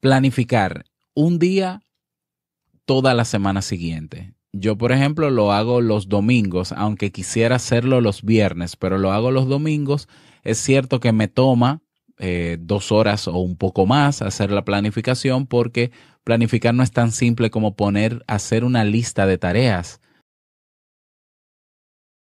planificar un día toda la semana siguiente. Yo, por ejemplo, lo hago los domingos, aunque quisiera hacerlo los viernes, pero lo hago los domingos. Es cierto que me toma eh, dos horas o un poco más hacer la planificación porque planificar no es tan simple como poner, hacer una lista de tareas.